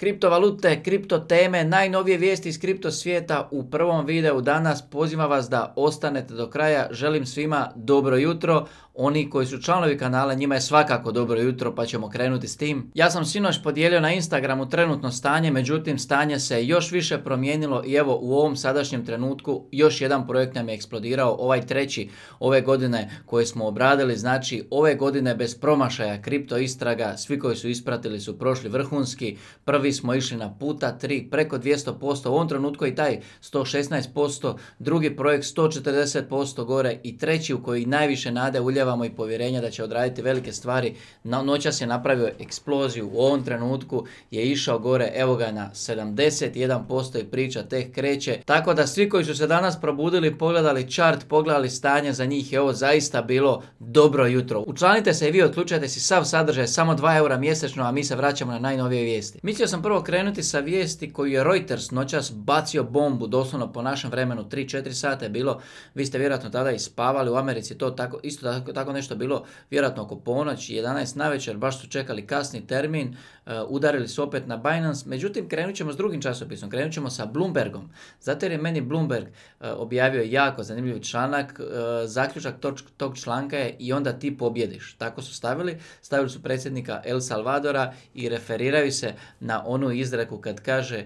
Kriptovalute, kripto teme, najnovije vijesti iz kripto svijeta u prvom videu danas. Pozivam vas da ostanete do kraja. Želim svima dobro jutro. Oni koji su članovi kanala njima je svakako dobro jutro pa ćemo krenuti s tim. Ja sam sinoć podijelio na Instagramu trenutno stanje, međutim stanje se još više promijenilo i evo u ovom sadašnjem trenutku još jedan projekt nam je eksplodirao, ovaj treći ove godine koje smo obradili, znači ove godine bez promašaja kripto istraga, svi koji su ispratili su prošli vrhunski, prvi smo išli na puta 3 preko 200%, u ovom trenutku i taj 116%, drugi projekt 140% gore i treći u koji najviše nade uljeva trebamo i povjerenja da će odraditi velike stvari. noćas je napravio eksploziju, u ovom trenutku je išao gore, evo ga na 71% i priča teh kreće. Tako da svi koji su se danas probudili, pogledali čart, pogledali stanje, za njih je ovo zaista bilo dobro jutro. Učlanite se i vi, otključajte si sav sadržaj, samo 2 eura mjesečno, a mi se vraćamo na najnovije vijesti. Mislio sam prvo krenuti sa vijesti koju je Reuters noćas bacio bombu, doslovno po našem vremenu, 3-4 sata je bilo, vi ste vjerojatno tada i spavali, u Americi to tako, isto tako tako, nešto bilo vjerojatno oko ponoći, 11 na večer, baš su čekali kasni termin, e, udarili su opet na Binance, međutim krenut ćemo s drugim časopisom, krenut ćemo sa Bloombergom, zato jer je meni Bloomberg e, objavio jako zanimljiv članak, e, zaključak tog, tog članka je i onda ti pobjediš, tako su stavili, stavili su predsjednika El Salvadora i referiraju se na onu izreku kad kaže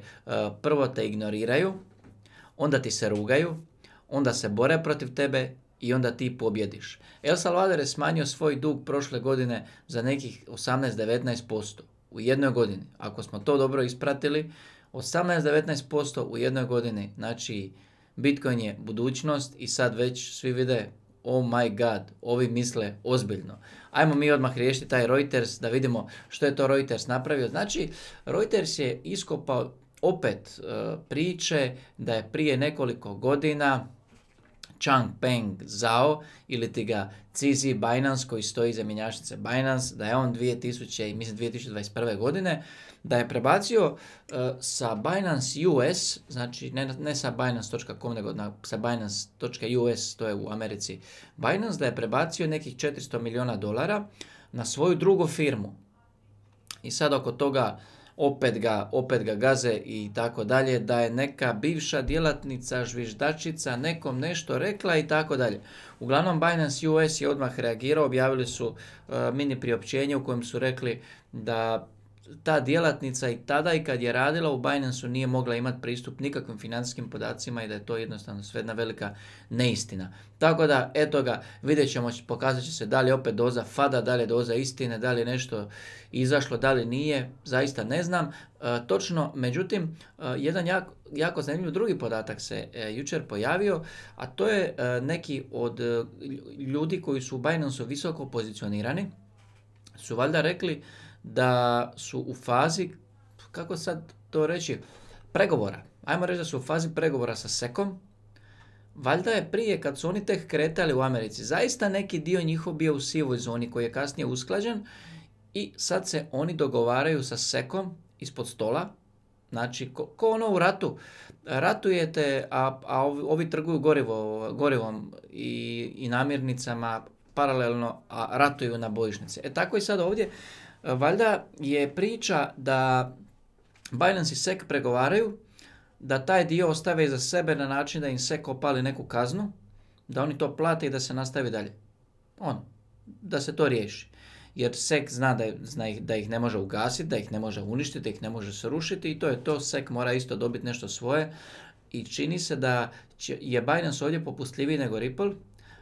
prvo te ignoriraju, onda ti se rugaju, onda se bore protiv tebe, i onda ti pobjediš. El Salvador je smanjio svoj dug prošle godine za nekih 18-19% u jednoj godini. Ako smo to dobro ispratili, 18-19% u jednoj godini, znači Bitcoin je budućnost i sad već svi vide oh my god, ovi misle ozbiljno. Ajmo mi odmah riješiti taj Reuters da vidimo što je to Reuters napravio. Znači, Reuters je iskopao opet eh, priče da je prije nekoliko godina Peng Zhao ili ti ga CZ Binance koji stoji iza mjenjačnice Binance, da je on 2000, mislim 2021. godine, da je prebacio uh, sa Binance US, znači ne, ne sa Binance.com nego na, sa Binance.us, to je u Americi Binance, da je prebacio nekih 400 miliona dolara na svoju drugu firmu. I sad oko toga opet ga, opet ga gaze i tako dalje, da je neka bivša djelatnica, žviždačica nekom nešto rekla i tako dalje. Uglavnom Binance US je odmah reagirao, objavili su e, mini priopćenje u kojem su rekli da ta djelatnica i tada i kad je radila u Binanceu nije mogla imati pristup nikakvim financijskim podacima i da je to jednostavno sve jedna velika neistina. Tako da, eto ga, vidjet ćemo, pokazat će se da li je opet doza fada, da li je doza istine, da li je nešto izašlo, da li nije, zaista ne znam. E, točno, međutim, e, jedan jako zanimljiv drugi podatak se e, jučer pojavio, a to je neki od ljudi koji su u Binanceu visoko pozicionirani, su valjda rekli da su u fazi, kako sad to reći, pregovora. Ajmo reći da su u fazi pregovora sa Sekom. Valjda je prije kad su oni tek kretali u Americi, zaista neki dio njihov bio u sivoj zoni koji je kasnije usklađen i sad se oni dogovaraju sa Sekom ispod stola Znači, ko, ono u ratu. Ratujete, a, a ovi, trguju gorivo, gorivom i, i namirnicama paralelno, a ratuju na bojišnice. E tako i sad ovdje valjda je priča da Binance i SEC pregovaraju da taj dio ostave iza sebe na način da im SEC opali neku kaznu, da oni to plate i da se nastavi dalje. On, da se to riješi. Jer SEC zna da, zna ih, da ih ne može ugasiti, da ih ne može uništiti, da ih ne može srušiti i to je to. SEC mora isto dobiti nešto svoje i čini se da je Binance ovdje popustljiviji nego Ripple,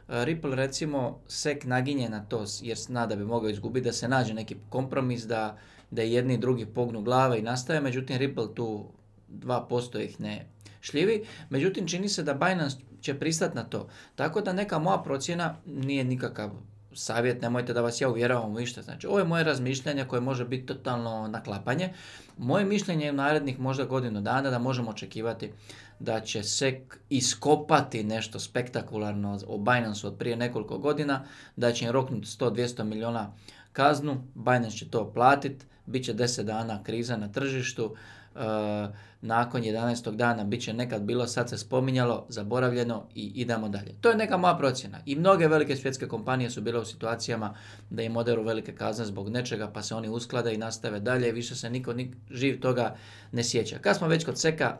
E, Ripple recimo sek naginje na to jer zna da bi mogao izgubiti, da se nađe neki kompromis, da, da jedni i drugi pognu glave i nastaje, međutim Ripple tu 2% ih ne šljivi, međutim čini se da Binance će pristati na to. Tako da neka moja procjena nije nikakav savjet, nemojte da vas ja uvjeravam u ništa. Znači, ovo je moje razmišljanje koje može biti totalno naklapanje. Moje mišljenje je u narednih možda godinu dana da možemo očekivati da će se iskopati nešto spektakularno o Binance od prije nekoliko godina, da će im roknuti 100-200 milijuna kaznu, Binance će to platiti, bit će 10 dana kriza na tržištu, E, nakon 11. dana bit će nekad bilo, sad se spominjalo, zaboravljeno i idemo dalje. To je neka moja procjena. I mnoge velike svjetske kompanije su bile u situacijama da im oderu velike kazne zbog nečega, pa se oni usklade i nastave dalje i više se niko nik, živ toga ne sjeća. Kad smo već kod seka,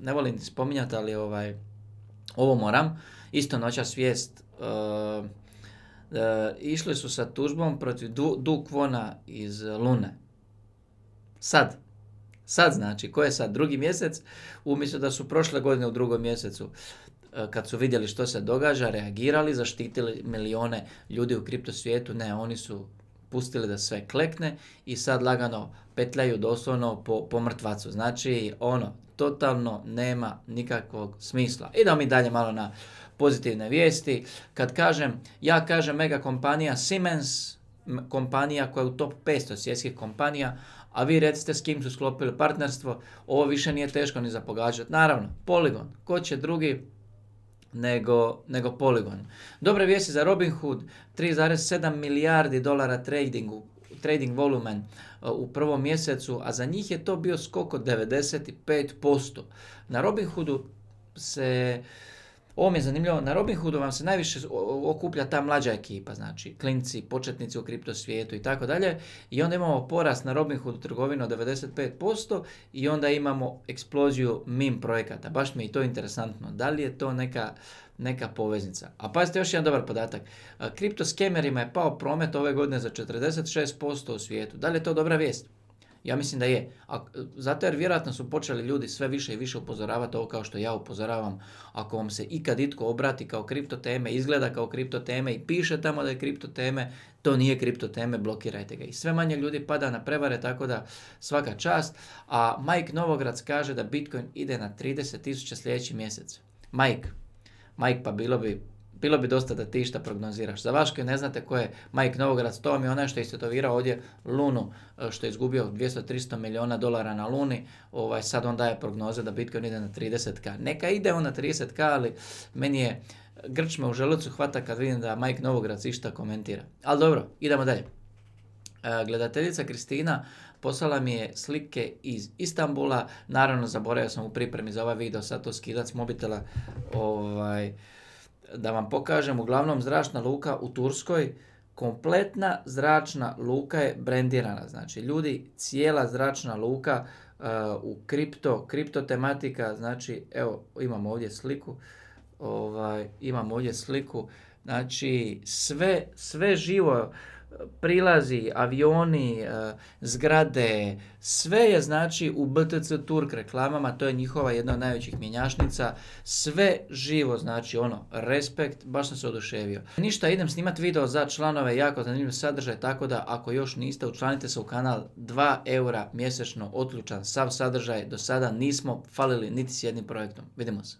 ne volim spominjati, ali ovaj, ovo moram, isto noća svijest, e, e, išli su sa tužbom protiv du, Vona iz Lune. Sad, Sad znači, ko je sad drugi mjesec, umjesto da su prošle godine u drugom mjesecu e, kad su vidjeli što se događa, reagirali, zaštitili milijone ljudi u kripto svijetu, ne, oni su pustili da sve klekne i sad lagano petljaju doslovno po, po mrtvacu. Znači, ono, totalno nema nikakvog smisla. Idemo mi dalje malo na pozitivne vijesti. Kad kažem, ja kažem mega kompanija Siemens, kompanija koja je u top 500 svjetskih kompanija, a vi recite s kim su sklopili partnerstvo, ovo više nije teško ni zapogađati. Naravno, poligon, ko će drugi nego, nego Dobre vijesti za Robinhood, 3,7 milijardi dolara tradingu, trading volumen e, u prvom mjesecu, a za njih je to bio skoko 95%. Na Robinhoodu se ovo mi je zanimljivo, na Robinhoodu vam se najviše okuplja ta mlađa ekipa, znači klinci, početnici u kripto svijetu i tako dalje. I onda imamo porast na Robinhoodu, trgovina trgovinu od 95% i onda imamo eksploziju MIM projekata. Baš mi je to interesantno. Da li je to neka, neka poveznica? A pazite još jedan dobar podatak. Kripto skemerima je pao promet ove godine za 46% u svijetu. Da li je to dobra vijest? Ja mislim da je. A, e, zato jer vjerojatno su počeli ljudi sve više i više upozoravati ovo kao što ja upozoravam. Ako vam se ikad itko obrati kao kripto teme, izgleda kao kripto teme i piše tamo da je kripto teme, to nije kripto teme, blokirajte ga. I sve manje ljudi pada na prevare, tako da svaka čast. A Mike Novograd kaže da Bitcoin ide na 30.000 sljedeći mjesec. Mike, Mike pa bilo bi bilo bi dosta da ti šta prognoziraš. Za vaš koji ne znate ko je Mike Novograd, to vam je onaj što je istetovirao ovdje Lunu, e, što je izgubio 200-300 miliona dolara na Luni, ovaj, sad on daje prognoze da Bitcoin ide na 30k. Neka ide on na 30k, ali meni je grč me u želucu hvata kad vidim da Mike Novograd išta komentira. Ali dobro, idemo dalje. E, gledateljica Kristina poslala mi je slike iz Istambula, naravno zaboravio sam u pripremi za ovaj video, sad to skidat mobitela, ovaj, da vam pokažem, uglavnom zračna luka u Turskoj, kompletna zračna luka je brendirana. Znači ljudi, cijela zračna luka eh, u kripto, kripto tematika, znači evo imam ovdje sliku, ovaj, ovdje sliku, znači sve, sve živo prilazi, avioni, e, zgrade, sve je znači u BTC Turk reklamama, to je njihova jedna od najvećih mjenjašnica, sve živo znači ono, respekt, baš sam se oduševio. Ništa, idem snimat video za članove, jako zanimljiv sadržaj, tako da ako još niste, učlanite se u kanal 2 eura mjesečno, otključan sav sadržaj, do sada nismo falili niti s jednim projektom. Vidimo se.